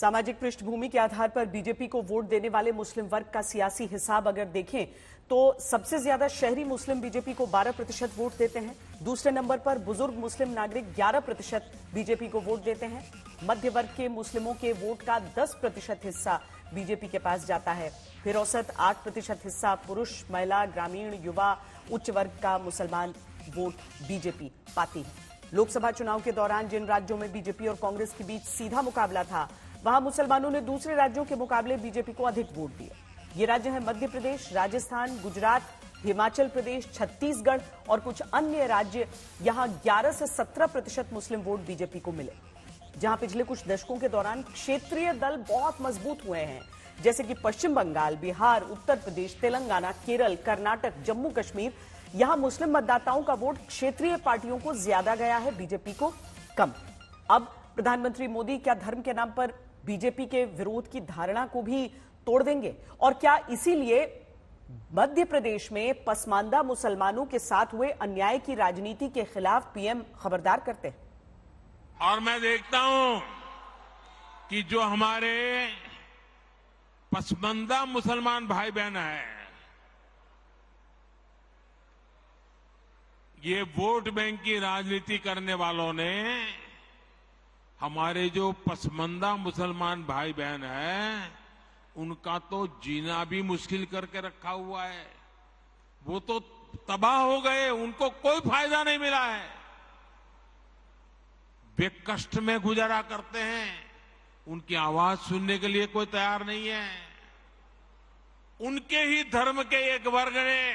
सामाजिक पृष्ठभूमि के आधार पर बीजेपी को वोट देने वाले मुस्लिम वर्ग का सियासी हिसाब अगर देखें तो सबसे ज्यादा शहरी मुस्लिम बीजेपी को 12 प्रतिशत वोट देते हैं दूसरे नंबर पर बुजुर्ग मुस्लिम नागरिक 11 प्रतिशत बीजेपी को वोट देते हैं मध्य वर्ग के मुस्लिमों के वोट का 10 प्रतिशत हिस्सा बीजेपी के पास जाता है फिर औसत आठ प्रतिशत हिस्सा पुरुष महिला ग्रामीण युवा उच्च वर्ग का मुसलमान वोट बीजेपी पाती है लोकसभा चुनाव के दौरान जिन राज्यों में बीजेपी और कांग्रेस के बीच सीधा मुकाबला था वहां मुसलमानों ने दूसरे राज्यों के मुकाबले बीजेपी को अधिक वोट दिए ये राज्य है मध्य प्रदेश राजस्थान गुजरात हिमाचल प्रदेश छत्तीसगढ़ और कुछ अन्य राज्य यहां 11 से 17 प्रतिशत मुस्लिम वोट बीजेपी को मिले जहां पिछले कुछ दशकों के दौरान क्षेत्रीय दल बहुत मजबूत हुए हैं जैसे कि पश्चिम बंगाल बिहार उत्तर प्रदेश तेलंगाना केरल कर्नाटक जम्मू कश्मीर यहां मुस्लिम मतदाताओं का वोट क्षेत्रीय पार्टियों को ज्यादा गया है बीजेपी को कम अब प्रधानमंत्री मोदी क्या धर्म के नाम पर बीजेपी के विरोध की धारणा को भी तोड़ देंगे और क्या इसीलिए मध्य प्रदेश में पसमानदा मुसलमानों के साथ हुए अन्याय की राजनीति के खिलाफ पीएम खबरदार करते हैं और मैं देखता हूं कि जो हमारे पसमंदा मुसलमान भाई बहन है ये वोट बैंक की राजनीति करने वालों ने हमारे जो पसमंदा मुसलमान भाई बहन है उनका तो जीना भी मुश्किल करके रखा हुआ है वो तो तबाह हो गए उनको कोई फायदा नहीं मिला है वे कष्ट में गुजारा करते हैं उनकी आवाज सुनने के लिए कोई तैयार नहीं है उनके ही धर्म के एक वर्ग ने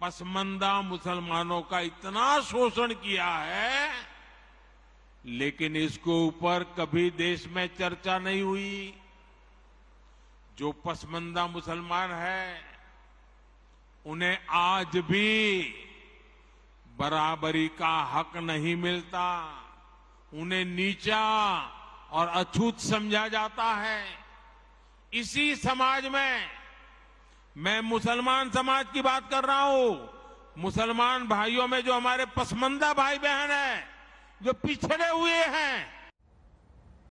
पसमंदा मुसलमानों का इतना शोषण किया है लेकिन इसके ऊपर कभी देश में चर्चा नहीं हुई जो पसमंदा मुसलमान है उन्हें आज भी बराबरी का हक नहीं मिलता उन्हें नीचा और अछूत समझा जाता है इसी समाज में मैं मुसलमान समाज की बात कर रहा हूं मुसलमान भाइयों में जो हमारे पसमंदा भाई बहन है जो पिछड़े हुए हैं